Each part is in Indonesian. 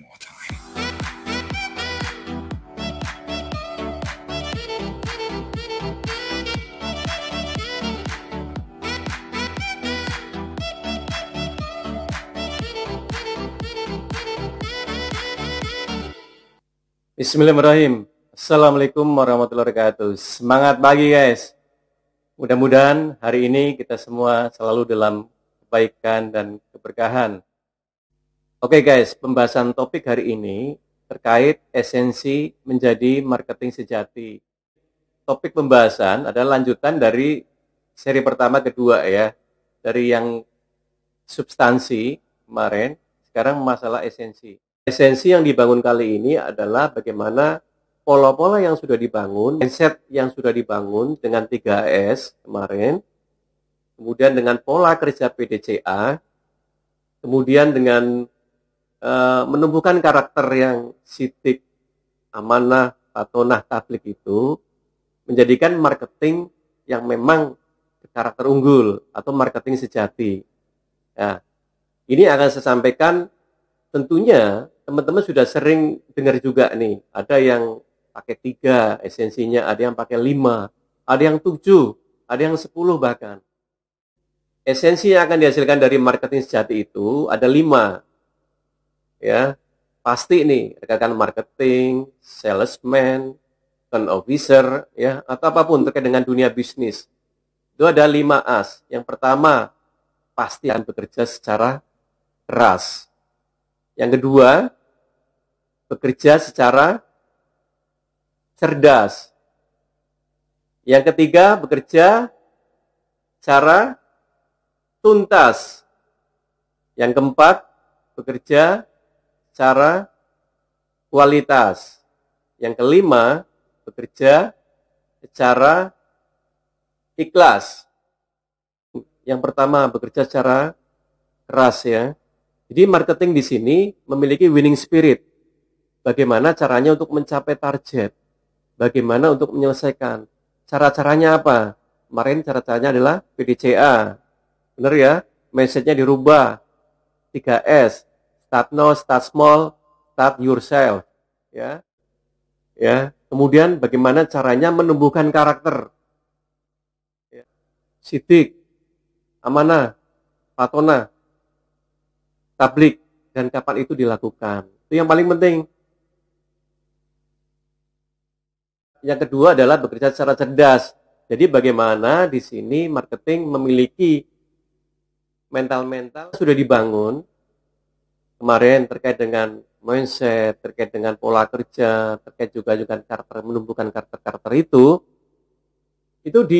more Bismillahirrahmanirrahim. Assalamualaikum warahmatullahi wabarakatuh. Semangat pagi guys. Mudah-mudahan hari ini kita semua selalu dalam kebaikan dan keberkahan. Oke okay guys, pembahasan topik hari ini terkait esensi menjadi marketing sejati. Topik pembahasan adalah lanjutan dari seri pertama kedua ya, dari yang substansi kemarin, sekarang masalah esensi. Esensi yang dibangun kali ini adalah bagaimana pola-pola yang sudah dibangun, mindset yang sudah dibangun dengan 3S kemarin, kemudian dengan pola kerja PDCA, kemudian dengan Eh, menumbuhkan karakter yang sitik, amanah, patonah, tablik itu menjadikan marketing yang memang karakter unggul atau marketing sejati. Nah, ini akan saya sampaikan tentunya teman-teman sudah sering dengar juga nih, ada yang pakai tiga esensinya, ada yang pakai lima, ada yang tujuh, ada yang sepuluh bahkan. Esensi yang akan dihasilkan dari marketing sejati itu ada lima ya pasti nih rekan-rekan marketing, salesman, account officer, ya atau apapun terkait dengan dunia bisnis. Itu ada lima as. Yang pertama pasti akan bekerja secara keras. Yang kedua bekerja secara cerdas. Yang ketiga bekerja secara tuntas. Yang keempat bekerja secara kualitas. Yang kelima, bekerja secara ikhlas. Yang pertama, bekerja secara keras ya. Jadi marketing di sini memiliki winning spirit. Bagaimana caranya untuk mencapai target? Bagaimana untuk menyelesaikan? Cara-caranya apa? Kemarin cara-caranya adalah PDCA. Benar ya? Message-nya dirubah. 3S, Start now, start small, start yourself. Ya, ya. Kemudian bagaimana caranya menumbuhkan karakter? Ya. Sidik, amanah, patona, tablik, dan kapan itu dilakukan. Itu yang paling penting. Yang kedua adalah bekerja secara cerdas. Jadi bagaimana di sini marketing memiliki mental-mental sudah dibangun kemarin terkait dengan mindset, terkait dengan pola kerja, terkait juga dengan karakter menumbuhkan karakter-karakter itu itu di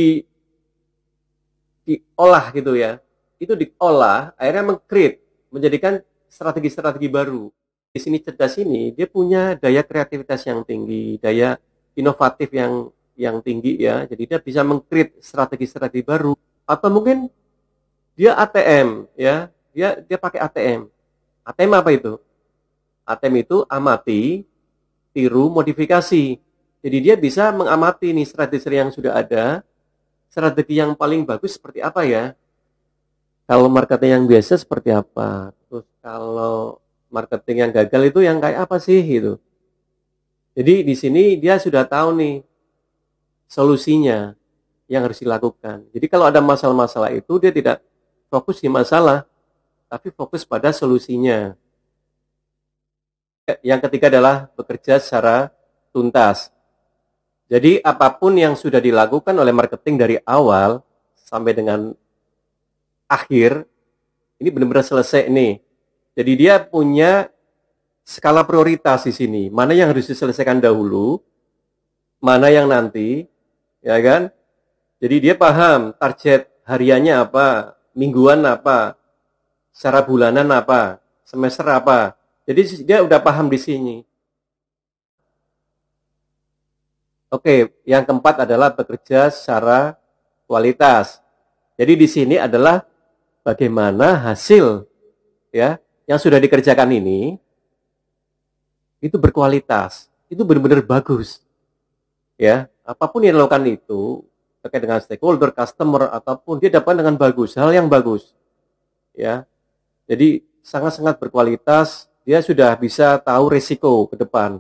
diolah gitu ya. Itu diolah akhirnya mengkrit menjadikan strategi-strategi baru. Di sini cerdas ini dia punya daya kreativitas yang tinggi, daya inovatif yang yang tinggi ya. Jadi dia bisa mengkrit strategi-strategi baru atau mungkin dia ATM ya. Dia dia pakai ATM ATM apa itu? ATM itu amati, tiru, modifikasi. Jadi dia bisa mengamati nih strategi yang sudah ada, strategi yang paling bagus seperti apa ya? Kalau marketing yang biasa seperti apa? Terus kalau marketing yang gagal itu yang kayak apa sih gitu? Jadi di sini dia sudah tahu nih solusinya yang harus dilakukan. Jadi kalau ada masalah-masalah itu dia tidak fokus di masalah, tapi fokus pada solusinya. Eh, yang ketiga adalah bekerja secara tuntas. Jadi apapun yang sudah dilakukan oleh marketing dari awal sampai dengan akhir, ini benar-benar selesai nih. Jadi dia punya skala prioritas di sini. Mana yang harus diselesaikan dahulu, mana yang nanti, ya kan? Jadi dia paham target hariannya apa, mingguan apa, secara bulanan apa, semester apa. Jadi dia udah paham di sini. Oke, yang keempat adalah bekerja secara kualitas. Jadi di sini adalah bagaimana hasil ya yang sudah dikerjakan ini itu berkualitas, itu benar-benar bagus. Ya, apapun yang dilakukan itu terkait dengan stakeholder, customer ataupun dia dapat dengan bagus, hal yang bagus. Ya. Jadi sangat-sangat berkualitas, dia sudah bisa tahu risiko ke depan.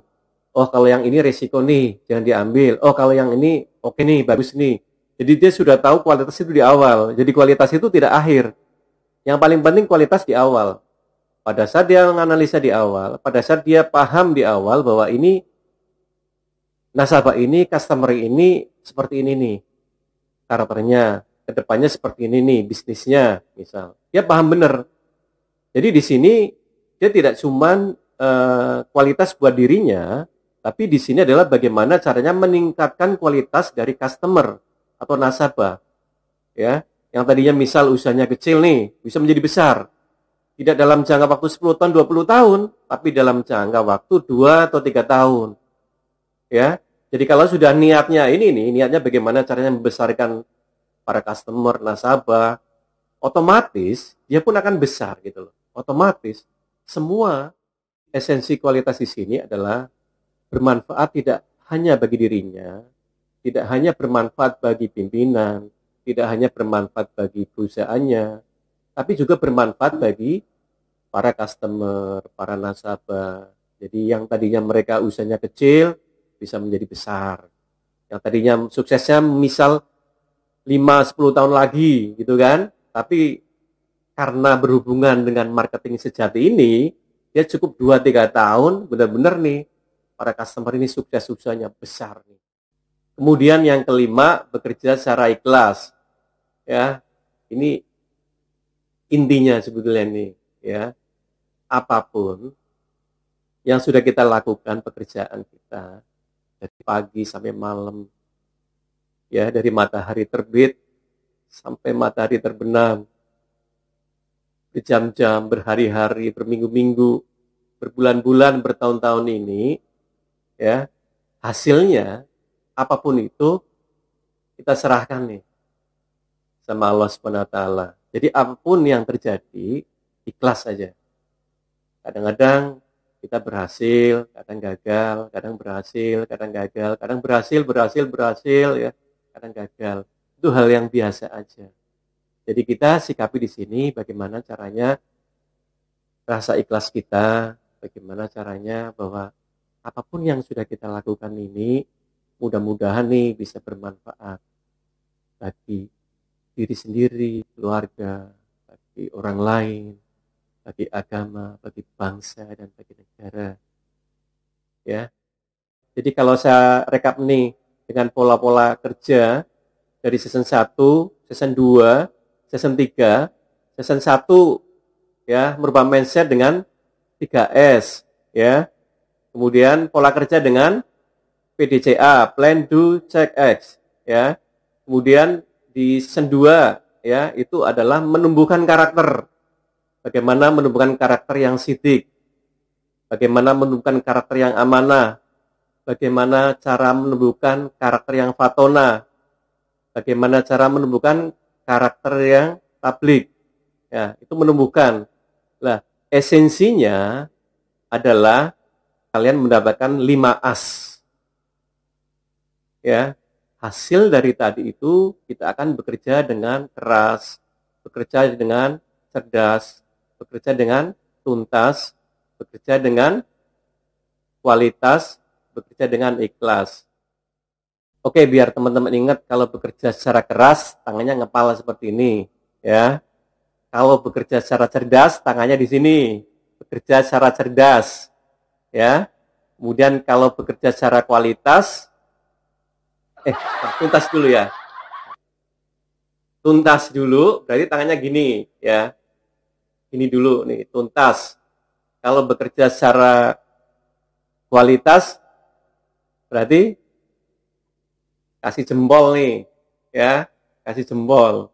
Oh, kalau yang ini risiko nih, jangan diambil. Oh, kalau yang ini oke okay nih, bagus nih. Jadi dia sudah tahu kualitas itu di awal. Jadi kualitas itu tidak akhir. Yang paling penting kualitas di awal. Pada saat dia menganalisa di awal, pada saat dia paham di awal bahwa ini nasabah ini, customer ini seperti ini nih karakternya, kedepannya seperti ini nih bisnisnya misal. Dia paham benar jadi di sini dia tidak cuma uh, eh, kualitas buat dirinya, tapi di sini adalah bagaimana caranya meningkatkan kualitas dari customer atau nasabah. Ya, yang tadinya misal usahanya kecil nih, bisa menjadi besar. Tidak dalam jangka waktu 10 tahun, 20 tahun, tapi dalam jangka waktu 2 atau 3 tahun. Ya. Jadi kalau sudah niatnya ini nih, niatnya bagaimana caranya membesarkan para customer, nasabah, otomatis dia pun akan besar gitu loh otomatis semua esensi kualitas di sini adalah bermanfaat tidak hanya bagi dirinya, tidak hanya bermanfaat bagi pimpinan, tidak hanya bermanfaat bagi perusahaannya, tapi juga bermanfaat bagi para customer, para nasabah. Jadi yang tadinya mereka usahanya kecil bisa menjadi besar. Yang tadinya suksesnya misal 5-10 tahun lagi gitu kan, tapi karena berhubungan dengan marketing sejati ini, dia cukup 2-3 tahun, benar-benar nih, para customer ini sukses-suksesnya besar. Nih. Kemudian yang kelima, bekerja secara ikhlas. Ya, ini intinya sebetulnya ini, ya. Apapun yang sudah kita lakukan pekerjaan kita dari pagi sampai malam ya dari matahari terbit sampai matahari terbenam berjam-jam, berhari-hari, berminggu-minggu, berbulan-bulan, bertahun-tahun ini, ya hasilnya apapun itu kita serahkan nih sama Allah Subhanahu taala. Jadi apapun yang terjadi, ikhlas saja. Kadang-kadang kita berhasil, kadang gagal, kadang berhasil, kadang gagal, kadang berhasil, berhasil, berhasil ya, kadang gagal. Itu hal yang biasa aja. Jadi kita sikapi di sini bagaimana caranya rasa ikhlas kita, bagaimana caranya bahwa apapun yang sudah kita lakukan ini mudah-mudahan nih bisa bermanfaat bagi diri sendiri, keluarga, bagi orang lain, bagi agama, bagi bangsa dan bagi negara. Ya. Jadi kalau saya rekap nih dengan pola-pola kerja dari season 1, season 2, season 3, season 1 ya merubah mindset dengan 3S ya. Kemudian pola kerja dengan PDCA, plan do check X ya. Kemudian di season 2 ya itu adalah menumbuhkan karakter. Bagaimana menumbuhkan karakter yang sidik? Bagaimana menumbuhkan karakter yang amanah? Bagaimana cara menumbuhkan karakter yang fatona? Bagaimana cara menumbuhkan karakter yang tablik. Ya, itu menumbuhkan. lah esensinya adalah kalian mendapatkan 5 as. Ya, hasil dari tadi itu kita akan bekerja dengan keras, bekerja dengan cerdas, bekerja dengan tuntas, bekerja dengan kualitas, bekerja dengan ikhlas. Oke, biar teman-teman ingat kalau bekerja secara keras, tangannya ngepala seperti ini, ya. Kalau bekerja secara cerdas, tangannya di sini. Bekerja secara cerdas, ya. Kemudian kalau bekerja secara kualitas, eh, tuntas dulu ya. Tuntas dulu, berarti tangannya gini, ya. Ini dulu nih, tuntas. Kalau bekerja secara kualitas, berarti kasih jempol nih, ya, kasih jempol.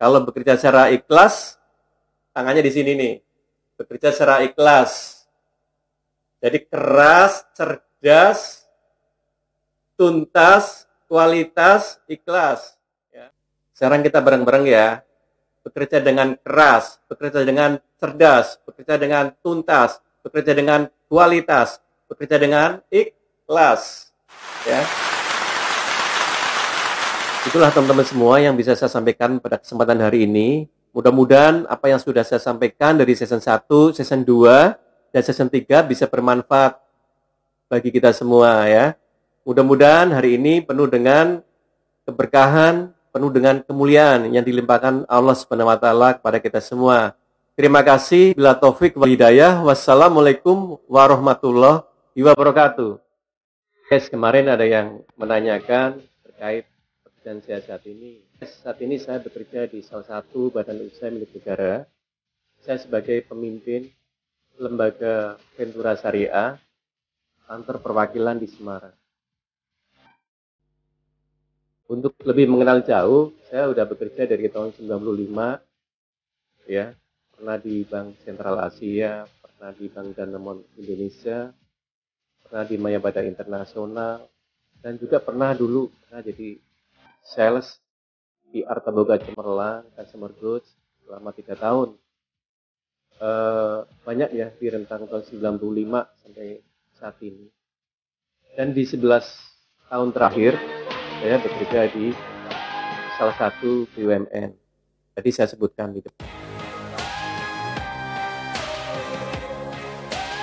Kalau bekerja secara ikhlas, tangannya di sini nih, bekerja secara ikhlas. Jadi keras, cerdas, tuntas, kualitas, ikhlas. Ya. Sekarang kita bareng-bareng ya, bekerja dengan keras, bekerja dengan cerdas, bekerja dengan tuntas, bekerja dengan kualitas, bekerja dengan ikhlas. Ya. Itulah teman-teman semua yang bisa saya sampaikan pada kesempatan hari ini. Mudah-mudahan apa yang sudah saya sampaikan dari season 1, season 2, dan season 3 bisa bermanfaat bagi kita semua ya. Mudah-mudahan hari ini penuh dengan keberkahan, penuh dengan kemuliaan yang dilimpahkan Allah Subhanahu wa taala kepada kita semua. Terima kasih. Bila taufik wal hidayah. Wassalamualaikum warahmatullahi wabarakatuh. Guys, kemarin ada yang menanyakan terkait dan sehat saat ini saat ini saya bekerja di salah satu badan usaha milik negara. Saya sebagai pemimpin lembaga Ventura Syariah kantor perwakilan di Semarang. Untuk lebih mengenal jauh, saya sudah bekerja dari tahun 95 ya, pernah di Bank Sentral Asia, pernah di Bank Danamon Indonesia, pernah di Maya Internasional, dan juga pernah dulu pernah jadi sales PR Artaboga Cemerlang, Customer Goods selama tiga tahun. E, banyak ya di rentang tahun 95 sampai saat ini. Dan di 11 tahun terakhir saya bekerja di salah satu BUMN. Jadi saya sebutkan di depan.